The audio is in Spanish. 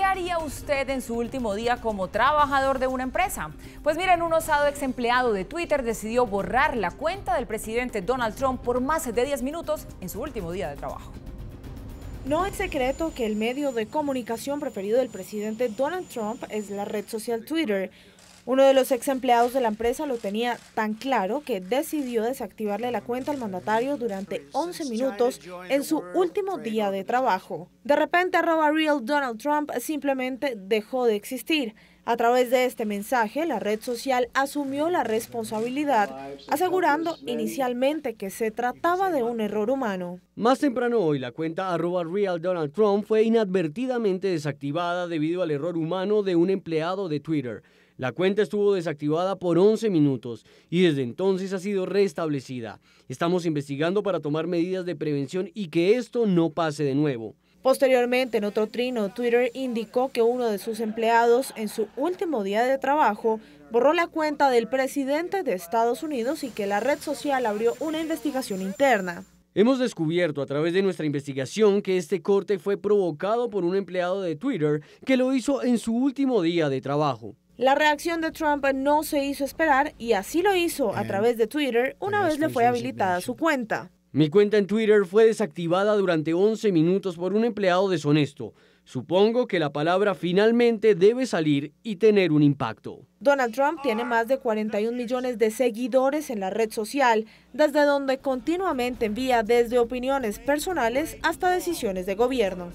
¿Qué haría usted en su último día como trabajador de una empresa? Pues miren, un osado ex empleado de Twitter decidió borrar la cuenta del presidente Donald Trump por más de 10 minutos en su último día de trabajo. No es secreto que el medio de comunicación preferido del presidente Donald Trump es la red social Twitter, uno de los ex empleados de la empresa lo tenía tan claro que decidió desactivarle la cuenta al mandatario durante 11 minutos en su último día de trabajo. De repente, arroba real Donald Trump simplemente dejó de existir. A través de este mensaje, la red social asumió la responsabilidad, asegurando inicialmente que se trataba de un error humano. Más temprano hoy, la cuenta arroba real Donald Trump fue inadvertidamente desactivada debido al error humano de un empleado de Twitter. La cuenta estuvo desactivada por 11 minutos y desde entonces ha sido restablecida. Estamos investigando para tomar medidas de prevención y que esto no pase de nuevo. Posteriormente, en otro trino, Twitter indicó que uno de sus empleados, en su último día de trabajo, borró la cuenta del presidente de Estados Unidos y que la red social abrió una investigación interna. Hemos descubierto a través de nuestra investigación que este corte fue provocado por un empleado de Twitter que lo hizo en su último día de trabajo. La reacción de Trump no se hizo esperar y así lo hizo a través de Twitter una vez le fue habilitada su cuenta. Mi cuenta en Twitter fue desactivada durante 11 minutos por un empleado deshonesto. Supongo que la palabra finalmente debe salir y tener un impacto. Donald Trump tiene más de 41 millones de seguidores en la red social, desde donde continuamente envía desde opiniones personales hasta decisiones de gobierno.